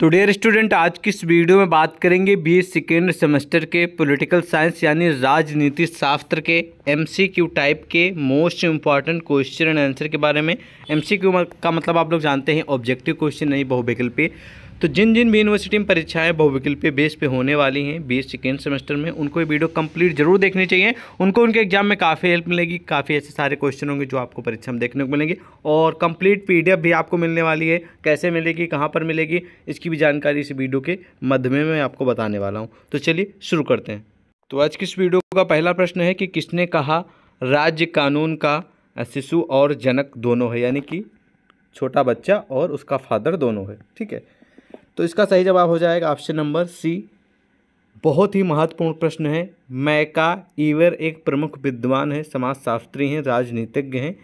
तो dear student आज की इस वीडियो में बात करेंगे बी सेकेंड सेमेस्टर के पॉलिटिकल साइंस यानी राजनीति शास्त्र के एमसीक्यू टाइप के most important question and answer के बारे में एमसीक्यू का मतलब आप लोग जानते हैं ऑब्जेक्टिव क्वेश्चन नहीं बहुविकल्पी तो जिन जिन भी यूनिवर्सिटी में परीक्षाएं बहुविकल्पीय बेस पे होने वाली हैं बी एस सेकेंड सेमेस्टर में उनको ये वीडियो कंप्लीट जरूर देखनी चाहिए उनको उनके एग्जाम में काफ़ी हेल्प मिलेगी काफ़ी ऐसे सारे क्वेश्चन होंगे जो आपको परीक्षा में देखने को मिलेंगे और कंप्लीट पी भी आपको मिलने वाली है कैसे मिलेगी कहाँ पर मिलेगी इसकी भी जानकारी इस वीडियो के मध्य में मैं आपको बताने वाला हूँ तो चलिए शुरू करते हैं तो आज की इस वीडियो का पहला प्रश्न है कि किसने कहा राज्य कानून का शिशु और जनक दोनों है यानी कि छोटा बच्चा और उसका फादर दोनों है ठीक है तो इसका सही जवाब हो जाएगा ऑप्शन नंबर सी बहुत ही महत्वपूर्ण प्रश्न है मैका ईवर एक प्रमुख विद्वान है समाजशास्त्री हैं राजनीतिज्ञ हैं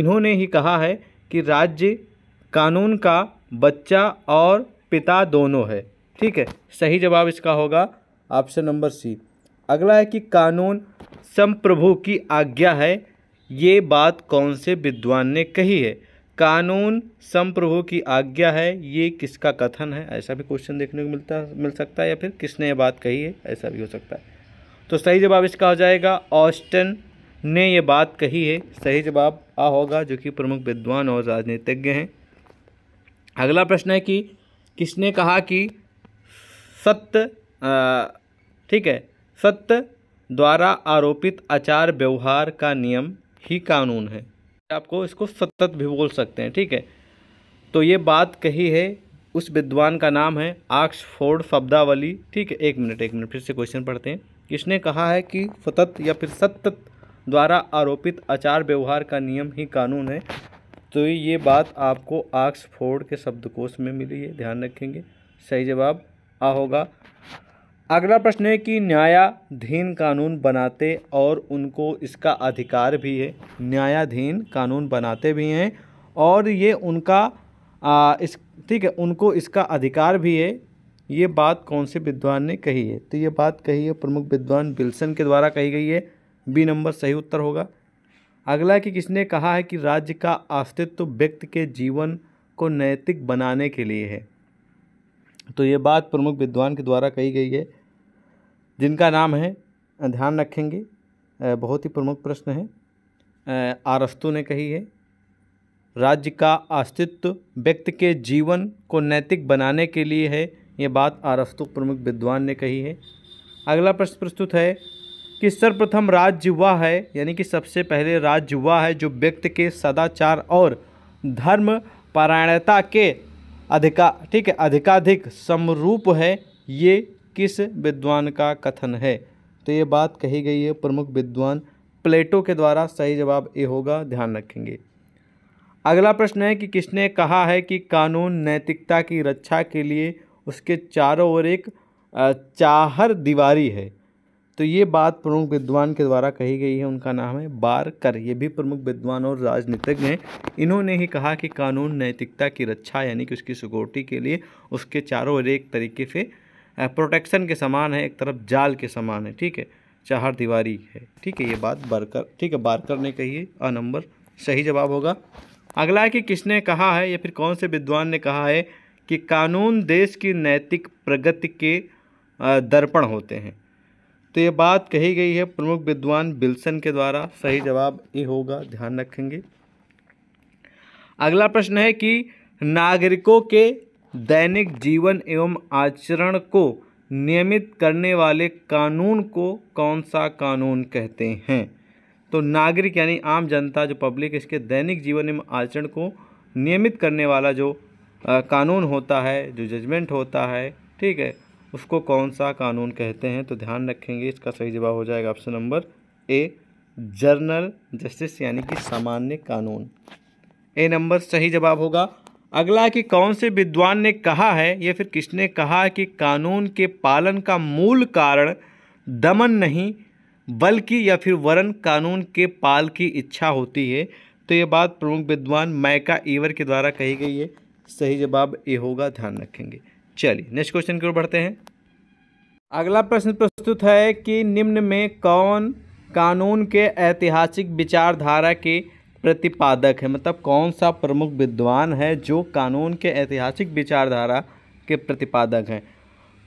इन्होंने ही कहा है कि राज्य कानून का बच्चा और पिता दोनों है ठीक है सही जवाब इसका होगा ऑप्शन नंबर सी अगला है कि कानून संप्रभु की आज्ञा है ये बात कौन से विद्वान ने कही है कानून संप्रभु की आज्ञा है ये किसका कथन है ऐसा भी क्वेश्चन देखने को मिलता मिल सकता है या फिर किसने ये बात कही है ऐसा भी हो सकता है तो सही जवाब इसका हो जाएगा ऑस्टन ने ये बात कही है सही जवाब आ होगा जो कि प्रमुख विद्वान और राजनीतिज्ञ हैं अगला प्रश्न है कि किसने कहा कि सत्य ठीक है सत्य द्वारा आरोपित आचार व्यवहार का नियम ही कानून है आपको इसको सतत भी बोल सकते हैं ठीक है तो ये बात कही है उस विद्वान का नाम है आक्सफोर्ड शब्दावली ठीक है एक मिनट एक मिनट फिर से क्वेश्चन पढ़ते हैं किसने कहा है कि सतत या फिर सतत द्वारा आरोपित आचार व्यवहार का नियम ही कानून है तो ये बात आपको आक्सफोर्ड के शब्दकोश में मिली है ध्यान रखेंगे सही जवाब आ होगा अगला प्रश्न है कि न्यायाधीन कानून बनाते और उनको इसका अधिकार भी है न्यायाधीन कानून बनाते भी हैं और ये उनका आ, इस ठीक है उनको इसका अधिकार भी है ये बात कौन से विद्वान ने कही है तो ये बात कही है प्रमुख विद्वान बिल्सन के द्वारा कही गई है बी नंबर सही उत्तर होगा अगला कि किसने कहा है कि राज्य का अस्तित्व व्यक्ति के जीवन को नैतिक बनाने के लिए है तो ये बात प्रमुख विद्वान के द्वारा कही गई है जिनका नाम है ध्यान रखेंगे बहुत ही प्रमुख प्रश्न है आरस्तु ने कही है राज्य का अस्तित्व व्यक्ति के जीवन को नैतिक बनाने के लिए है ये बात आरस्तु प्रमुख विद्वान ने कही है अगला प्रश्न प्रस्तुत है कि सर्वप्रथम राज्य वह है यानी कि सबसे पहले राज्य वह है जो व्यक्ति के सदाचार और धर्म परायणता के अधिका ठीक है अधिकाधिक समरूप है ये किस विद्वान का कथन है तो ये बात कही गई है प्रमुख विद्वान प्लेटो के द्वारा सही जवाब ये होगा ध्यान रखेंगे अगला प्रश्न है कि किसने कहा है कि कानून नैतिकता की रक्षा के लिए उसके चारों ओर एक चाहर दीवारी है तो ये बात प्रमुख विद्वान के द्वारा कही गई है उनका नाम है बारकर ये भी प्रमुख विद्वान और राजनीतिज्ञ हैं इन्होंने ही कहा कि कानून नैतिकता की रक्षा यानी कि उसकी सिक्योरिटी के लिए उसके चारों ओर एक तरीके से प्रोटेक्शन के समान है एक तरफ जाल के समान है ठीक है चार दीवारी है ठीक है ये बात बरकर ठीक है बारकर ने कही है अ नंबर सही जवाब होगा अगला है कि किसने कहा है या फिर कौन से विद्वान ने कहा है कि कानून देश की नैतिक प्रगति के दर्पण होते हैं तो ये बात कही गई है प्रमुख विद्वान बिल्सन के द्वारा सही जवाब ये होगा ध्यान रखेंगे अगला प्रश्न है कि नागरिकों के दैनिक जीवन एवं आचरण को नियमित करने वाले कानून को कौन सा कानून कहते हैं तो नागरिक यानी आम जनता जो पब्लिक इसके दैनिक जीवन एवं आचरण को नियमित करने वाला जो आ, कानून होता है जो जजमेंट होता है ठीक है उसको कौन सा कानून कहते हैं तो ध्यान रखेंगे इसका सही जवाब हो जाएगा option number A general justice यानी कि सामान्य कानून ए नंबर सही जवाब होगा अगला कि कौन से विद्वान ने कहा है या फिर किसने कहा कि कानून के पालन का मूल कारण दमन नहीं बल्कि या फिर वरन कानून के पाल की इच्छा होती है तो ये बात प्रमुख विद्वान मैका ईवर के द्वारा कही गई है सही जवाब ये होगा ध्यान रखेंगे चलिए नेक्स्ट क्वेश्चन की ओर बढ़ते हैं अगला प्रश्न प्रस्तुत है कि निम्न में कौन कानून के ऐतिहासिक विचारधारा के प्रतिपादक है मतलब कौन सा प्रमुख विद्वान है जो कानून के ऐतिहासिक विचारधारा के प्रतिपादक हैं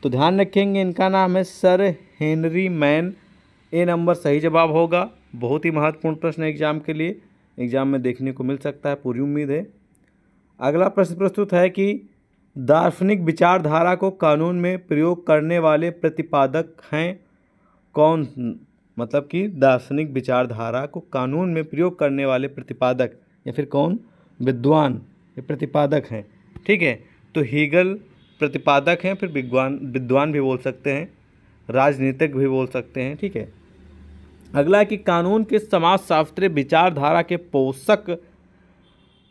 तो ध्यान रखेंगे इनका नाम है sir Henry Maine A number सही जवाब होगा बहुत ही महत्वपूर्ण प्रश्न है एग्जाम के लिए एग्जाम में देखने को मिल सकता है पूरी उम्मीद है अगला प्रश्न प्रस्तुत है कि दार्शनिक विचारधारा को कानून में प्रयोग करने वाले प्रतिपादक हैं कौन मतलब कि दार्शनिक विचारधारा को कानून में प्रयोग करने वाले प्रतिपादक या फिर कौन विद्वान ये प्रतिपादक हैं ठीक है तो हीगल प्रतिपादक हैं फिर विद्वान विद्वान भी बोल सकते हैं राजनीतिक भी बोल सकते हैं ठीक है अगला है कि कानून के समाजशास्त्रीय विचारधारा के पोषक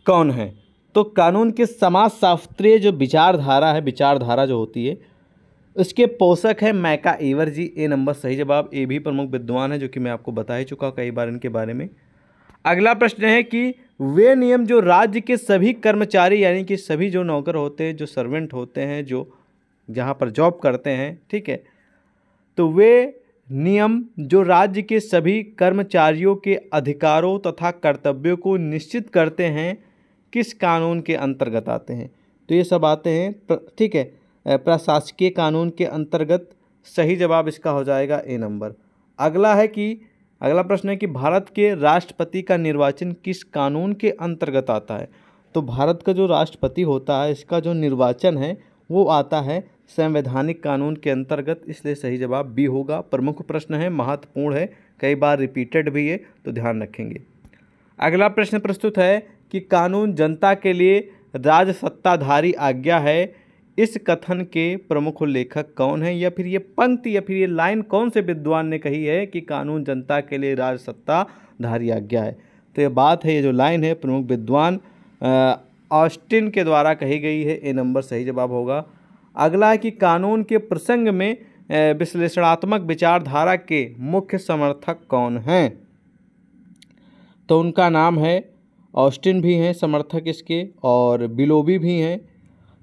कौन हैं तो कानून के समाजशास्त्रीय जो विचारधारा है विचारधारा जो होती है इसके पोषक है मैका एवर जी ए नंबर सही जवाब ए भी प्रमुख विद्वान है जो कि मैं आपको बता ही चुका कई बार इनके बारे में अगला प्रश्न है कि वे नियम जो राज्य के सभी कर्मचारी यानी कि सभी जो नौकर होते हैं जो सर्वेंट होते हैं जो जहाँ पर जॉब करते हैं ठीक है तो वे नियम जो राज्य के सभी कर्मचारियों के अधिकारों तथा कर्तव्यों को निश्चित करते हैं किस कानून के अंतर्गत आते हैं तो ये सब आते हैं ठीक है प्रशासकीय कानून के अंतर्गत सही जवाब इसका हो जाएगा ए नंबर अगला है कि अगला प्रश्न है कि भारत के राष्ट्रपति का निर्वाचन किस कानून के अंतर्गत आता है तो भारत का जो राष्ट्रपति होता है इसका जो निर्वाचन है वो आता है संवैधानिक कानून के अंतर्गत इसलिए सही जवाब बी होगा प्रमुख प्रश्न है महत्वपूर्ण है कई बार रिपीटेड भी है तो ध्यान रखेंगे अगला प्रश्न प्रस्तुत है कि कानून जनता के लिए राजसत्ताधारी आज्ञा है इस कथन के प्रमुख लेखक कौन है या फिर ये पंक्ति या फिर ये लाइन कौन से विद्वान ने कही है कि कानून जनता के लिए राजसत्ता धारी आज्ञा है तो ये बात है ये जो लाइन है प्रमुख विद्वान ऑस्टिन के द्वारा कही गई है ए नंबर सही जवाब होगा अगला है कि कानून के प्रसंग में विश्लेषणात्मक विचारधारा के मुख्य समर्थक कौन हैं तो उनका नाम है ऑस्टिन भी हैं समर्थक इसके और बिलोबी भी हैं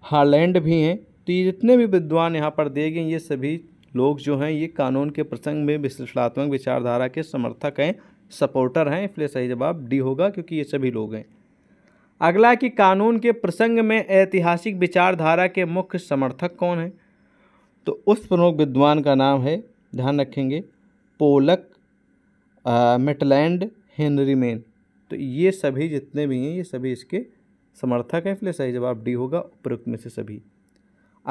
हालैंड भी हैं तो ये जितने भी विद्वान यहाँ पर दिए गए ये सभी लोग जो हैं ये कानून के प्रसंग में विश्लेषणात्मक विचारधारा के समर्थक हैं सपोर्टर हैं इसलिए सही जवाब डी होगा क्योंकि ये सभी लोग हैं अगला कि कानून के प्रसंग में ऐतिहासिक विचारधारा के मुख्य समर्थक कौन हैं तो उस प्रमुख विद्वान का नाम है ध्यान रखेंगे पोलक मिटलैंड मेन तो ये सभी जितने भी हैं ये सभी इसके समर्थक है इसलिए सही जवाब डी होगा उपरोक्त में से सभी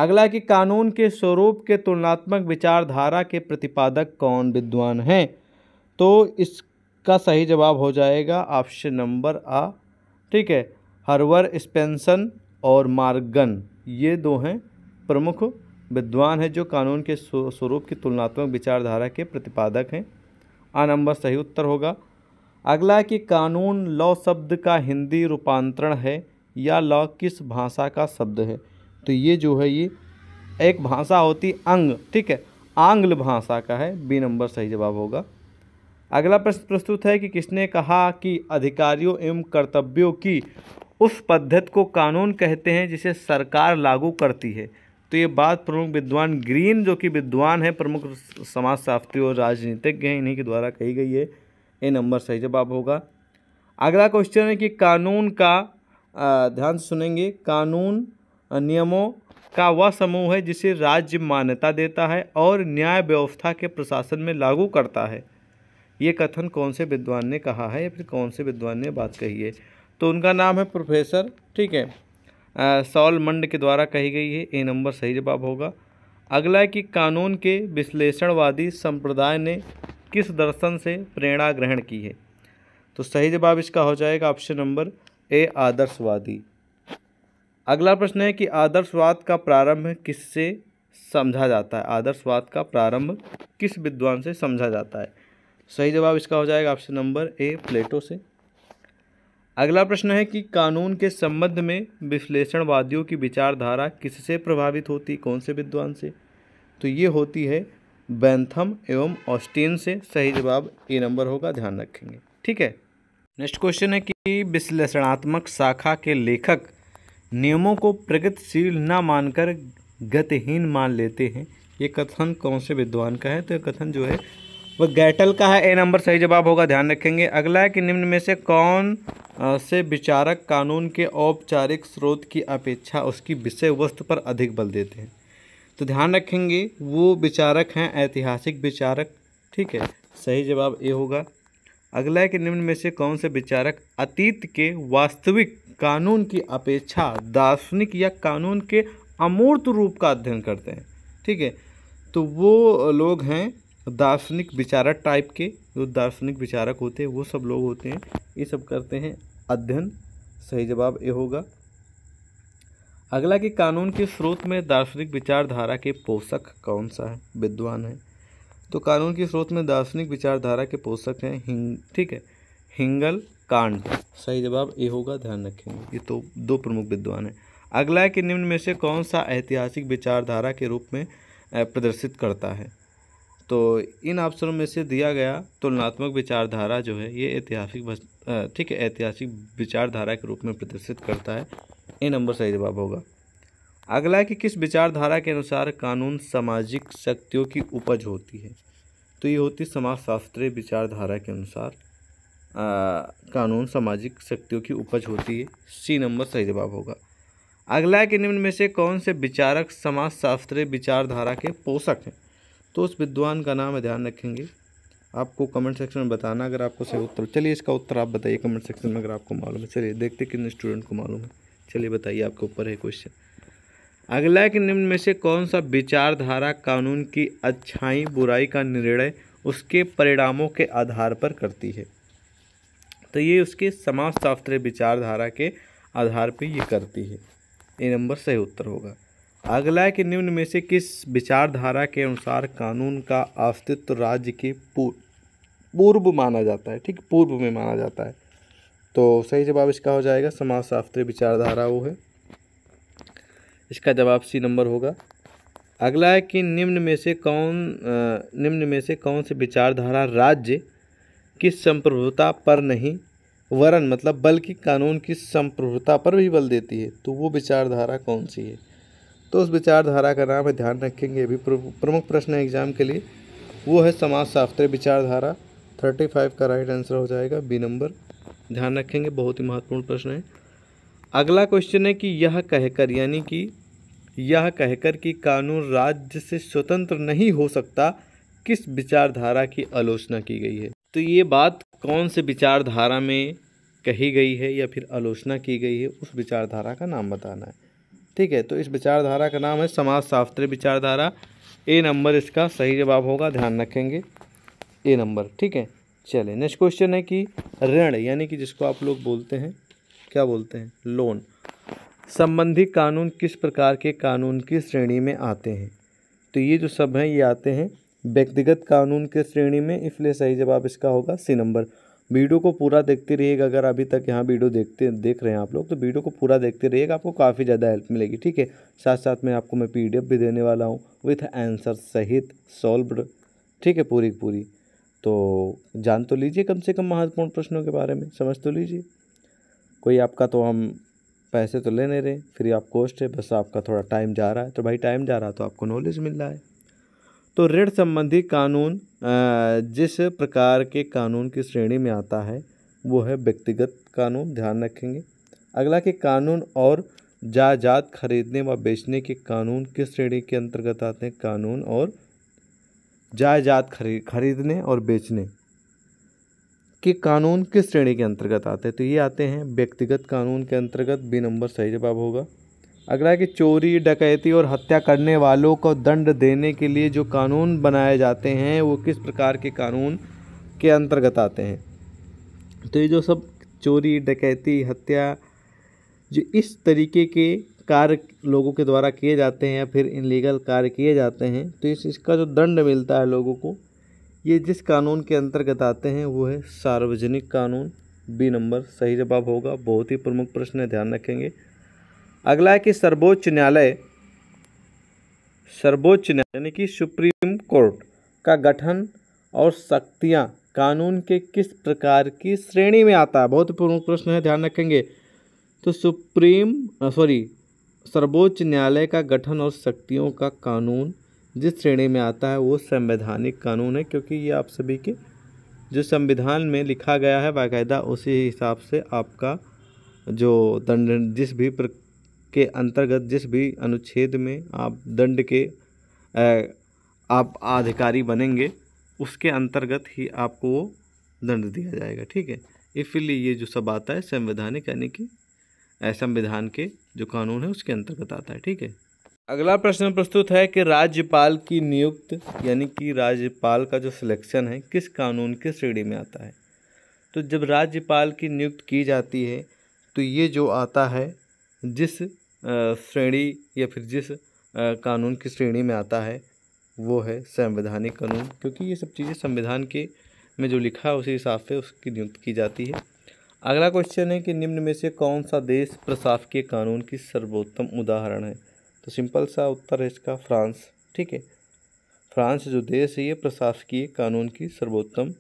अगला कि कानून के स्वरूप के तुलनात्मक विचारधारा के प्रतिपादक कौन विद्वान हैं तो इसका सही जवाब हो जाएगा ऑप्शन नंबर आ ठीक है हरवर स्पेंसन और मार्गन ये दो हैं प्रमुख विद्वान हैं जो कानून के स्वरूप की तुलनात्मक विचारधारा के प्रतिपादक हैं आ नंबर सही उत्तर होगा अगला कि कानून लॉ शब्द का हिंदी रूपांतरण है या ल किस भाषा का शब्द है तो ये जो है ये एक भाषा होती अंग ठीक है आंग्ल भाषा का है बी नंबर सही जवाब होगा अगला प्रश्न प्रस्तुत है कि किसने कहा कि अधिकारियों एवं कर्तव्यों की उस पद्धति को कानून कहते हैं जिसे सरकार लागू करती है तो ये बात प्रमुख विद्वान ग्रीन जो कि विद्वान है प्रमुख समाजशास्त्री और राजनीतिज्ञ हैं इन्हीं के द्वारा कही गई है ये नंबर सही जवाब होगा अगला क्वेश्चन है कि कानून का ध्यान से सुनेंगे कानून नियमों का वह समूह है जिसे राज्य मान्यता देता है और न्याय व्यवस्था के प्रशासन में लागू करता है ये कथन कौन से विद्वान ने कहा है या फिर कौन से विद्वान ने बात कही है तो उनका नाम है प्रोफेसर ठीक है सॉल मंड के द्वारा कही गई है ए नंबर सही जवाब होगा अगला है कि कानून के विश्लेषणवादी संप्रदाय ने किस दर्शन से प्रेरणा ग्रहण की है तो सही जवाब इसका हो जाएगा ऑप्शन नंबर ए आदर्शवादी अगला प्रश्न है कि आदर्शवाद का प्रारंभ किससे समझा जाता है आदर्शवाद का प्रारंभ किस विद्वान से समझा जाता है सही जवाब इसका हो जाएगा ऑप्शन नंबर ए प्लेटो से अगला प्रश्न है कि कानून के संबंध में विश्लेषणवादियों की विचारधारा किससे प्रभावित होती कौन से विद्वान से तो ये होती है बैंथम एवं ऑस्टीन से सही जवाब ए नंबर होगा ध्यान रखेंगे ठीक है नेक्स्ट क्वेश्चन है कि विश्लेषणात्मक शाखा के लेखक नियमों को प्रगतिशील न मानकर गतिहीन मान लेते हैं ये कथन कौन से विद्वान का है तो ये कथन जो है वह गैटल का है ए नंबर सही जवाब होगा ध्यान रखेंगे अगला है कि निम्न में से कौन से विचारक कानून के औपचारिक स्रोत की अपेक्षा उसकी विषय वस्तु पर अधिक बल देते हैं तो ध्यान रखेंगे वो विचारक हैं ऐतिहासिक विचारक ठीक है सही जवाब ए होगा अगला के निम्न में से कौन से विचारक अतीत के वास्तविक कानून की अपेक्षा दार्शनिक या कानून के अमूर्त रूप का अध्ययन करते हैं ठीक है तो वो लोग हैं दार्शनिक विचारक टाइप के जो दार्शनिक विचारक होते हैं वो सब लोग होते हैं ये सब करते हैं अध्ययन सही जवाब ये होगा अगला कि कानून के स्रोत में दार्शनिक विचारधारा के पोषक कौन सा है विद्वान है तो कानून के स्रोत में दार्शनिक विचारधारा के पोषक हैं हिंग ठीक है हिंगल कांड सही जवाब ए होगा ध्यान रखेंगे ये तो दो प्रमुख विद्वान हैं अगला है कि निम्न में से कौन सा ऐतिहासिक विचारधारा के रूप में प्रदर्शित करता है तो इन ऑप्शनों में से दिया गया तुलनात्मक विचारधारा जो है ये ऐतिहासिक ठीक है ऐतिहासिक विचारधारा के रूप में प्रदर्शित करता है ए नंबर सही जवाब होगा अगला है कि किस विचारधारा के अनुसार कानून सामाजिक शक्तियों की उपज होती है तो ये होती समाजशास्त्रीय विचारधारा के अनुसार कानून सामाजिक शक्तियों की उपज होती है सी नंबर सही जवाब होगा अगला है कि निम्न में से कौन से विचारक समाजशास्त्रीय विचारधारा के पोषक हैं तो उस विद्वान का नाम ध्यान रखेंगे आपको कमेंट सेक्शन में बताना अगर आपको सही उत्तर चलिए इसका उत्तर आप बताइए कमेंट सेक्शन में अगर आपको मालूम है चलिए देखते कितने स्टूडेंट को मालूम है चलिए बताइए आपके ऊपर है क्वेश्चन अगला के निम्न में से कौन सा विचारधारा कानून की अच्छाई बुराई का निर्णय उसके परिणामों के आधार पर करती है तो ये उसके शास्त्रीय विचारधारा के आधार पर ये करती है ये नंबर सही उत्तर होगा अगला के निम्न में से किस विचारधारा के अनुसार कानून का अस्तित्व राज्य के पूर्व माना जाता है ठीक पूर्व में माना जाता है तो सही जवाब इसका हो जाएगा समाजशास्त्रीय विचारधारा वो है इसका जवाब सी नंबर होगा अगला है कि निम्न में से कौन निम्न में से कौन से विचारधारा राज्य की संप्रभुता पर नहीं वरन मतलब बल्कि कानून की संप्रभुता पर भी बल देती है तो वो विचारधारा कौन सी है तो उस विचारधारा का नाम है ध्यान रखेंगे अभी प्रमुख प्रश्न है एग्जाम के लिए वो है समाजशास्त्र विचारधारा थर्टी फाइव का राइट आंसर हो जाएगा बी नंबर ध्यान रखेंगे बहुत ही महत्वपूर्ण प्रश्न है अगला क्वेश्चन है कि यह कहकर यानी कि यह कहकर कि कानून राज्य से स्वतंत्र नहीं हो सकता किस विचारधारा की आलोचना की गई है तो ये बात कौन से विचारधारा में कही गई है या फिर आलोचना की गई है उस विचारधारा का नाम बताना है ठीक है तो इस विचारधारा का नाम है समाज शास्त्रीय विचारधारा ए नंबर इसका सही जवाब होगा ध्यान रखेंगे ए नंबर ठीक है चले नेक्स्ट क्वेश्चन है कि ऋण यानी कि जिसको आप लोग बोलते हैं क्या बोलते हैं लोन संबंधी कानून किस प्रकार के कानून की श्रेणी में आते हैं तो ये जो सब हैं ये आते हैं व्यक्तिगत कानून के श्रेणी में इसलिए सही जवाब इसका होगा सी नंबर वीडियो को पूरा देखते रहिएगा अगर अभी तक यहाँ वीडियो देखते देख रहे हैं आप लोग तो वीडियो को पूरा देखते रहिएगा आपको काफ़ी ज़्यादा हेल्प मिलेगी ठीक है साथ साथ में आपको मैं पीडीएफ भी देने वाला हूँ विथ आंसर सहित सॉल्वड ठीक है पूरी पूरी तो जान तो लीजिए कम से कम महत्वपूर्ण प्रश्नों के बारे में समझ तो लीजिए कोई आपका तो हम पैसे तो ले नहीं रहे फ्री ऑफ कॉस्ट है बस आपका थोड़ा टाइम जा रहा है तो भाई टाइम जा रहा है तो आपको नॉलेज मिल रहा है तो ऋण संबंधी कानून जिस प्रकार के कानून की श्रेणी में आता है वो है व्यक्तिगत कानून ध्यान रखेंगे अगला कि कानून और जायदाद खरीदने व बेचने के कानून किस श्रेणी के अंतर्गत आते हैं कानून और जायदाद खरीद खरीदने और बेचने कि कानून किस श्रेणी के अंतर्गत आते हैं तो ये आते हैं व्यक्तिगत कानून के अंतर्गत बी नंबर सही जवाब होगा अगला है कि चोरी डकैती और हत्या करने वालों को दंड देने के लिए जो कानून बनाए जाते हैं वो किस प्रकार के कानून के अंतर्गत आते हैं तो ये जो सब चोरी डकैती हत्या जो इस तरीके के कार्य लोगों के द्वारा किए जाते हैं या फिर इनलीगल कार्य किए जाते हैं तो इस इसका जो दंड मिलता है लोगों को ये जिस कानून के अंतर्गत आते हैं वो है सार्वजनिक कानून बी नंबर सही जवाब होगा बहुत ही प्रमुख प्रश्न है ध्यान रखेंगे अगला है कि सर्वोच्च न्यायालय सर्वोच्च न्यायालय यानी कि सुप्रीम कोर्ट का गठन और शक्तियाँ कानून के किस प्रकार की श्रेणी में आता है बहुत प्रमुख प्रश्न है ध्यान रखेंगे तो सुप्रीम सॉरी सर्वोच्च न्यायालय का गठन और शक्तियों का कानून जिस श्रेणी में आता है वो संवैधानिक कानून है क्योंकि ये आप सभी के जो संविधान में लिखा गया है बाकायदा उसी हिसाब से आपका जो दंड जिस भी प्र के अंतर्गत जिस भी अनुच्छेद में आप दंड के आप अधिकारी बनेंगे उसके अंतर्गत ही आपको वो दंड दिया जाएगा ठीक है इसीलिए ये जो सब आता है संवैधानिक यानी कि संविधान के जो कानून है उसके अंतर्गत आता है ठीक है अगला प्रश्न प्रस्तुत है कि राज्यपाल की नियुक्त यानी कि राज्यपाल का जो सिलेक्शन है किस कानून के श्रेणी में आता है तो जब राज्यपाल की नियुक्त की जाती है तो ये जो आता है जिस श्रेणी या फिर जिस कानून की श्रेणी में आता है वो है संवैधानिक कानून क्योंकि ये सब चीज़ें संविधान के में जो लिखा है उसी हिसाब से उसकी नियुक्त की जाती है अगला क्वेश्चन है कि निम्न में से कौन सा देश प्रशासकीय कानून की सर्वोत्तम उदाहरण है तो सिंपल सा उत्तर है इसका फ्रांस ठीक है फ्रांस जो देश है ये प्रशासकीय कानून की सर्वोत्तम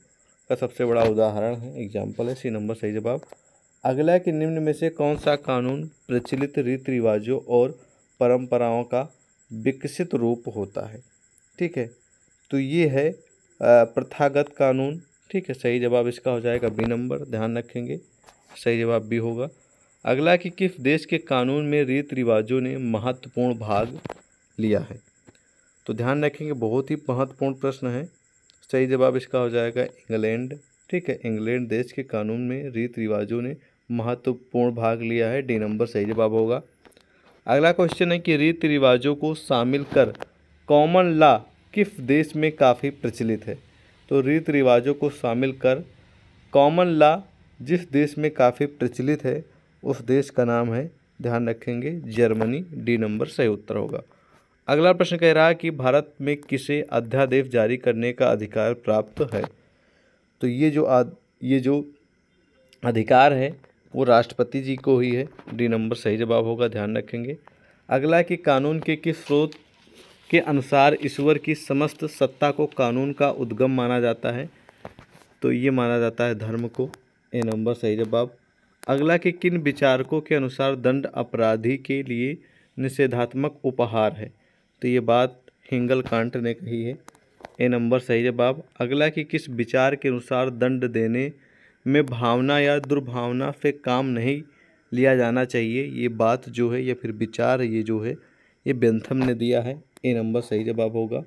का सबसे बड़ा उदाहरण है एग्जाम्पल है सी नंबर सही जवाब अगला कि निम्न में से कौन सा कानून प्रचलित रीति रिवाजों और परंपराओं का विकसित रूप होता है ठीक है तो ये है प्रथागत कानून ठीक है सही जवाब इसका हो जाएगा बी नंबर ध्यान रखेंगे सही जवाब बी होगा अगला कि किस देश के कानून में रीत रिवाजों ने महत्वपूर्ण भाग लिया है तो ध्यान रखेंगे बहुत ही महत्वपूर्ण प्रश्न है सही जवाब इसका हो जाएगा इंग्लैंड ठीक है इंग्लैंड देश के कानून में रीति रिवाजों ने महत्वपूर्ण भाग लिया है डी नंबर सही जवाब होगा अगला क्वेश्चन है कि रीति रिवाजों को शामिल कर कॉमन लॉ किस देश में काफ़ी प्रचलित है तो रीत रिवाजों को शामिल कर कॉमन लॉ जिस देश में काफ़ी प्रचलित है उस देश का नाम है ध्यान रखेंगे जर्मनी डी नंबर सही उत्तर होगा अगला प्रश्न कह रहा है कि भारत में किसे अध्यादेश जारी करने का अधिकार प्राप्त है तो ये जो आद, ये जो अधिकार है वो राष्ट्रपति जी को ही है डी नंबर सही जवाब होगा ध्यान रखेंगे अगला कि कानून के किस स्रोत के अनुसार ईश्वर की समस्त सत्ता को कानून का उद्गम माना जाता है तो ये माना जाता है धर्म को ए नंबर सही जवाब अगला के किन विचारकों के अनुसार दंड अपराधी के लिए निषेधात्मक उपहार है तो ये बात हिंगल कांट ने कही है ए नंबर सही जवाब अगला कि किस विचार के अनुसार दंड देने में भावना या दुर्भावना से काम नहीं लिया जाना चाहिए ये बात जो है या फिर विचार ये जो है ये बेंथम ने दिया है ए नंबर सही जवाब होगा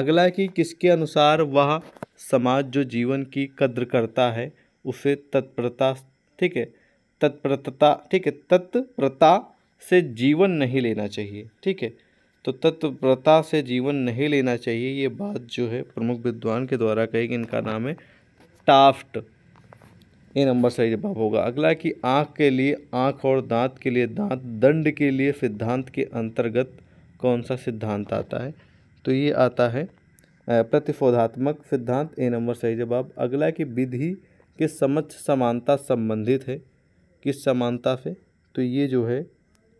अगला कि किसके अनुसार वह समाज जो जीवन की कद्र करता है उसे तत्परता ठीक है तत्प्रता ठीक है तत्प्रता से जीवन नहीं लेना चाहिए ठीक है तो तत्प्रता से जीवन नहीं लेना चाहिए ये बात जो है प्रमुख विद्वान के द्वारा कही कि इनका नाम है टाफ्ट ये नंबर सही जवाब होगा अगला कि आँख के लिए आँख और दांत के लिए दांत दंड के लिए सिद्धांत के अंतर्गत कौन सा सिद्धांत आता है तो ये आता है प्रतिशोधात्मक सिद्धांत ए नंबर सही जवाब अगला कि विधि कि समझ समानता संबंधित है किस समानता से तो ये जो है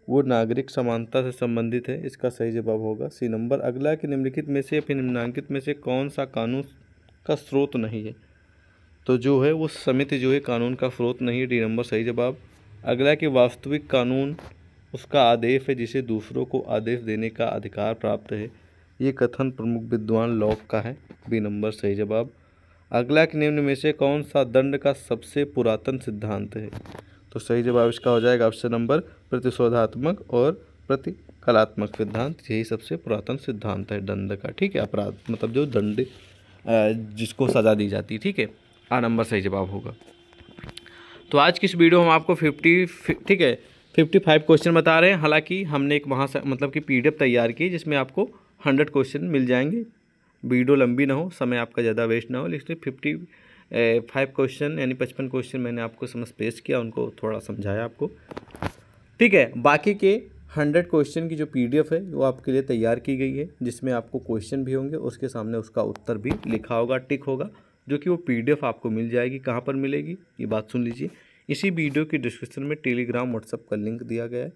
वो नागरिक समानता से संबंधित है इसका सही जवाब होगा सी नंबर अगला कि निम्नलिखित में से या फिर निम्नांकित में से कौन सा कानून का स्रोत नहीं है तो जो है वो समिति जो है कानून का स्रोत नहीं है डी नंबर सही जवाब अगला कि वास्तविक कानून उसका आदेश है जिसे दूसरों को आदेश देने का अधिकार प्राप्त है ये कथन प्रमुख विद्वान लॉक का है बी नंबर सही जवाब अगला के निम्न में से कौन सा दंड का सबसे पुरातन सिद्धांत है तो सही जवाब इसका हो जाएगा ऑप्शन नंबर प्रतिशोधात्मक और प्रतिकलात्मक सिद्धांत यही सबसे पुरातन सिद्धांत है दंड का ठीक है अपराध मतलब जो दंड जिसको सज़ा दी जाती है ठीक है आ नंबर सही जवाब होगा तो आज की इस वीडियो हम आपको फिफ्टी ठीक है फिफ्टी फाइव क्वेश्चन बता रहे हैं हालांकि हमने एक वहाँ से मतलब कि पीडीएफ तैयार की जिसमें आपको हंड्रेड क्वेश्चन मिल जाएंगे वीडियो लंबी ना हो समय आपका ज़्यादा वेस्ट ना हो लेकिन फिफ्टी फाइव क्वेश्चन यानी पचपन क्वेश्चन मैंने आपको समझ पेश किया उनको थोड़ा समझाया आपको ठीक है बाकी के हंड्रेड क्वेश्चन की जो पीडीएफ है वो आपके लिए तैयार की गई है जिसमें आपको क्वेश्चन भी होंगे उसके सामने उसका उत्तर भी लिखा होगा टिक होगा जो कि वो पीडीएफ आपको मिल जाएगी कहाँ पर मिलेगी ये बात सुन लीजिए इसी वीडियो के डिस्क्रिप्शन में टेलीग्राम व्हाट्सअप का लिंक दिया गया है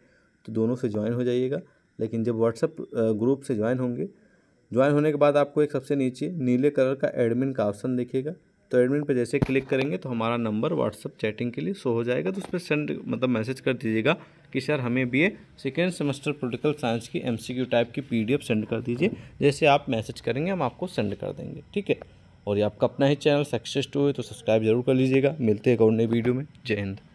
तो दोनों से ज्वाइन हो जाइएगा लेकिन जब व्हाट्सअप ग्रुप से ज्वाइन होंगे ज्वाइन होने के बाद आपको एक सबसे नीचे नीले कलर का एडमिन का ऑप्शन देखिएगा तो एडमिन पर जैसे क्लिक करेंगे तो हमारा नंबर व्हाट्सअप चैटिंग के लिए शो हो जाएगा तो उस पर सेंड मतलब मैसेज कर दीजिएगा कि सर हमें भी A second semester political science की एम टाइप की पी सेंड कर दीजिए जैसे आप मैसेज करेंगे हम आपको सेंड कर देंगे ठीक है और ये आपका अपना ही चैनल सक्सेस टू है तो सब्सक्राइब जरूर कर लीजिएगा मिलते हैं एक और नई वीडियो में जय हिंद